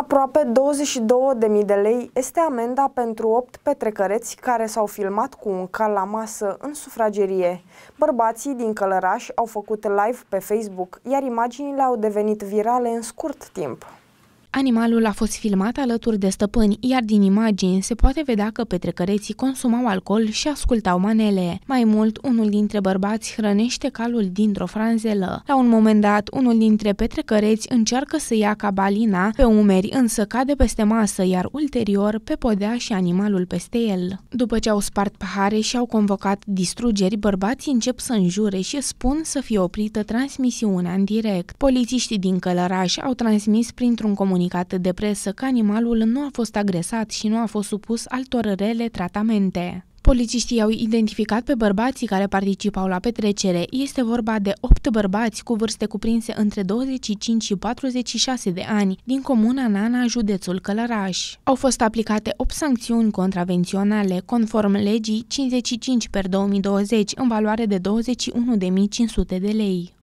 Aproape 22.000 de lei este amenda pentru 8 petrecăreți care s-au filmat cu un cal la masă în sufragerie. Bărbații din Călăraș au făcut live pe Facebook, iar imaginile au devenit virale în scurt timp. Animalul a fost filmat alături de stăpâni, iar din imagini se poate vedea că petrecăreții consumau alcool și ascultau manele. Mai mult, unul dintre bărbați hrănește calul dintr-o franzelă. La un moment dat, unul dintre petrecăreți încearcă să ia cabalina pe umeri, însă cade peste masă, iar ulterior pe podea și animalul peste el. După ce au spart pahare și au convocat distrugeri, bărbații încep să înjure și spun să fie oprită transmisiunea în direct. Polițiștii din Călăraș au transmis printr-un comunicat comunicat de presă că animalul nu a fost agresat și nu a fost supus altor rele tratamente. Polițiștii au identificat pe bărbații care participau la petrecere. Este vorba de 8 bărbați cu vârste cuprinse între 25 și 46 de ani, din comuna Nana, județul Călăraș. Au fost aplicate 8 sancțiuni contravenționale, conform legii 55 per 2020, în valoare de 21.500 de lei.